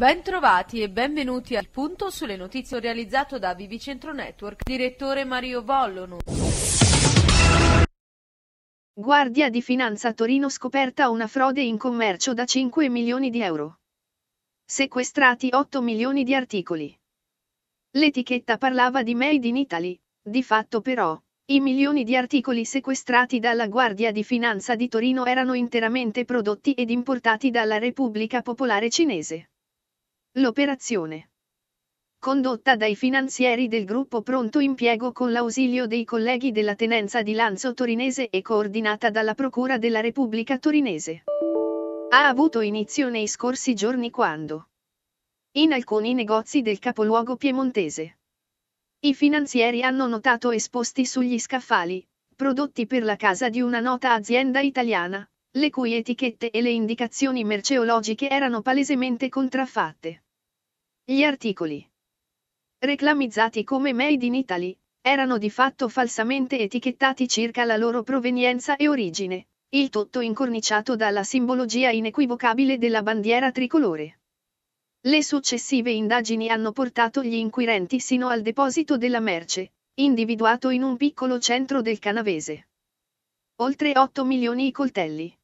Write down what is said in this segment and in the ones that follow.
Bentrovati e benvenuti al punto sulle notizie realizzato da Vivicentro Network, direttore Mario Vollono. Guardia di Finanza Torino scoperta una frode in commercio da 5 milioni di euro. Sequestrati 8 milioni di articoli. L'etichetta parlava di Made in Italy, di fatto però, i milioni di articoli sequestrati dalla Guardia di Finanza di Torino erano interamente prodotti ed importati dalla Repubblica Popolare Cinese. L'operazione. Condotta dai finanzieri del gruppo Pronto Impiego con l'ausilio dei colleghi della Tenenza di Lanzo Torinese e coordinata dalla Procura della Repubblica Torinese. Ha avuto inizio nei scorsi giorni quando in alcuni negozi del capoluogo piemontese. I finanzieri hanno notato esposti sugli scaffali, prodotti per la casa di una nota azienda italiana, le cui etichette e le indicazioni merceologiche erano palesemente contraffatte. Gli articoli reclamizzati come Made in Italy, erano di fatto falsamente etichettati circa la loro provenienza e origine, il tutto incorniciato dalla simbologia inequivocabile della bandiera tricolore. Le successive indagini hanno portato gli inquirenti sino al deposito della merce, individuato in un piccolo centro del canavese. Oltre 8 milioni i coltelli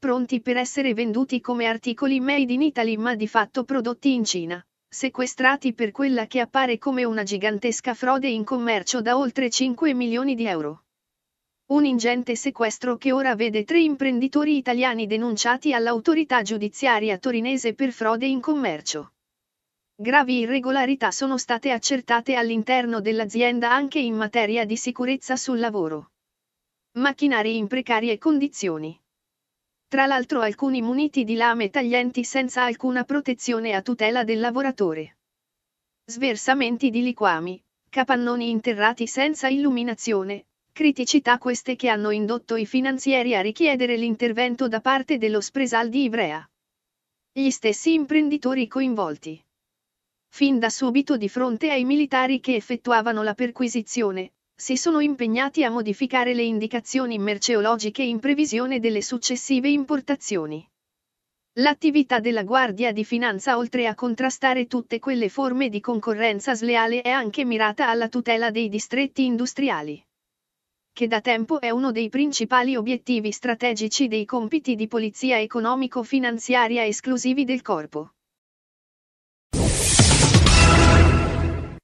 pronti per essere venduti come articoli made in Italy ma di fatto prodotti in Cina, sequestrati per quella che appare come una gigantesca frode in commercio da oltre 5 milioni di euro. Un ingente sequestro che ora vede tre imprenditori italiani denunciati all'autorità giudiziaria torinese per frode in commercio. Gravi irregolarità sono state accertate all'interno dell'azienda anche in materia di sicurezza sul lavoro. Macchinari in precarie condizioni tra l'altro alcuni muniti di lame taglienti senza alcuna protezione a tutela del lavoratore. Sversamenti di liquami, capannoni interrati senza illuminazione, criticità queste che hanno indotto i finanzieri a richiedere l'intervento da parte dello Spresal di Ivrea. Gli stessi imprenditori coinvolti. Fin da subito di fronte ai militari che effettuavano la perquisizione, si sono impegnati a modificare le indicazioni merceologiche in previsione delle successive importazioni. L'attività della Guardia di Finanza oltre a contrastare tutte quelle forme di concorrenza sleale è anche mirata alla tutela dei distretti industriali, che da tempo è uno dei principali obiettivi strategici dei compiti di polizia economico-finanziaria esclusivi del corpo.